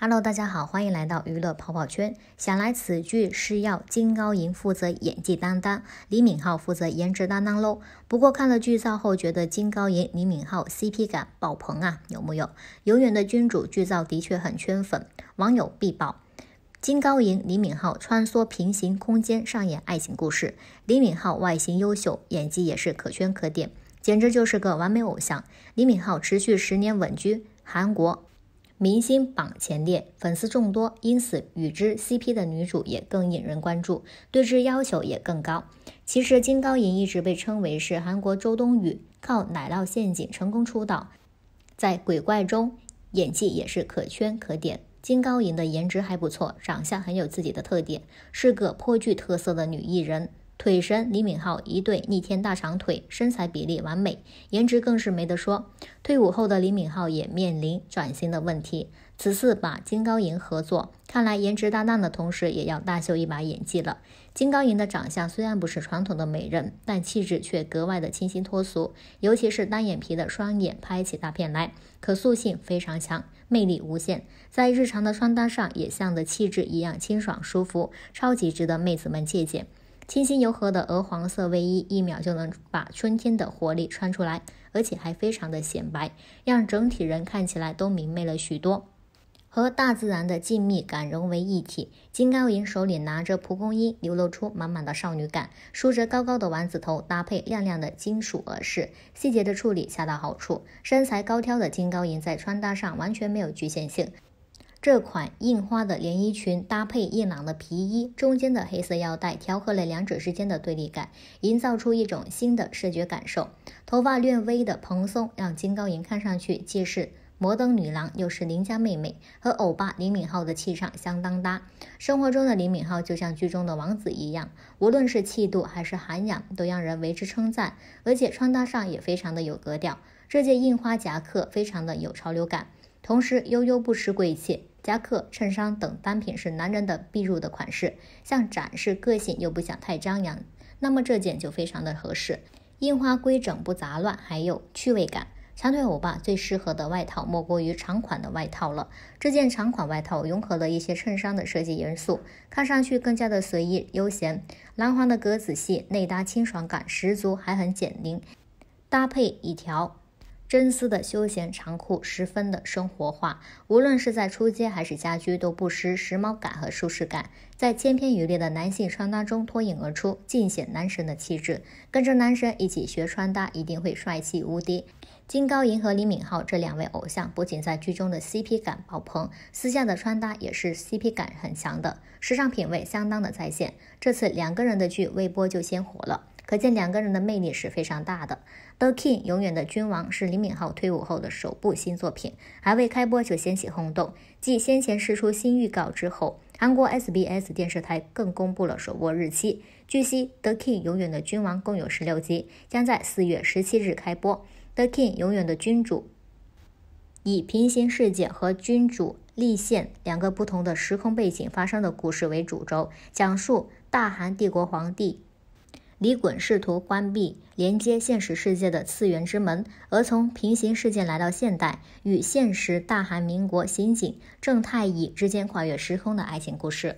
Hello，大家好，欢迎来到娱乐跑跑圈。想来此剧是要金高银负责演技担当，李敏镐负责颜值担当喽。不过看了剧照后，觉得金高银、李敏镐 CP 感爆棚啊，有木有？《永远的君主》剧照的确很圈粉，网友必爆。金高银、李敏镐穿梭平行空间，上演爱情故事。李敏镐外形优秀，演技也是可圈可点，简直就是个完美偶像。李敏镐持续十年稳居韩国。明星榜前列，粉丝众多，因此与之 CP 的女主也更引人关注，对之要求也更高。其实金高银一直被称为是韩国周冬雨，靠奶酪陷阱成功出道，在鬼怪中演技也是可圈可点。金高银的颜值还不错，长相很有自己的特点，是个颇具特色的女艺人。腿神李敏镐一对逆天大长腿，身材比例完美，颜值更是没得说。退伍后的李敏镐也面临转型的问题，此次把金高银合作，看来颜值搭档的同时也要大秀一把演技了。金高银的长相虽然不是传统的美人，但气质却格外的清新脱俗，尤其是单眼皮的双眼，拍起大片来可塑性非常强，魅力无限。在日常的穿搭上也像的气质一样清爽舒服，超级值得妹子们借鉴。清新柔和的鹅黄色卫衣，一秒就能把春天的活力穿出来，而且还非常的显白，让整体人看起来都明媚了许多，和大自然的静谧感融为一体。金高银手里拿着蒲公英，流露出满满的少女感，梳着高高的丸子头，搭配亮亮的金属耳饰，细节的处理恰到好处。身材高挑的金高银在穿搭上完全没有局限性。这款印花的连衣裙搭配硬朗的皮衣，中间的黑色腰带调和了两者之间的对立感，营造出一种新的视觉感受。头发略微的蓬松，让金高银看上去既是摩登女郎，又是邻家妹妹，和欧巴李敏镐的气场相当搭。生活中的李敏镐就像剧中的王子一样，无论是气度还是涵养，都让人为之称赞，而且穿搭上也非常的有格调。这件印花夹克非常的有潮流感，同时悠悠不失贵气。夹克、衬衫等单品是男人的必入的款式，像展示个性又不想太张扬，那么这件就非常的合适。印花规整不杂乱，还有趣味感。长腿欧巴最适合的外套莫过于长款的外套了。这件长款外套融合了一些衬衫的设计元素，看上去更加的随意悠闲。蓝黄的格子系，内搭清爽感十足，还很减龄。搭配一条。真丝的休闲长裤十分的生活化，无论是在出街还是家居都不失时髦感和舒适感，在千篇一律的男性穿搭中脱颖而出，尽显男神的气质。跟着男神一起学穿搭，一定会帅气无敌。金高银和李敏镐这两位偶像不仅在剧中的 CP 感爆棚，私下的穿搭也是 CP 感很强的，时尚品味相当的在线。这次两个人的剧未播就先火了。可见两个人的魅力是非常大的。《The King 永远的君王》是李敏镐退伍后的首部新作品，还未开播就掀起轰动。继先前释出新预告之后，韩国 SBS 电视台更公布了首播日期。据悉，《The King 永远的君王》共有十六集，将在四月十七日开播。《The King 永远的君主》以平行世界和君主立宪两个不同的时空背景发生的故事为主轴，讲述大韩帝国皇帝。李衮试图关闭连接现实世界的次元之门，而从平行世界来到现代，与现实大韩民国刑警郑太乙之间跨越时空的爱情故事。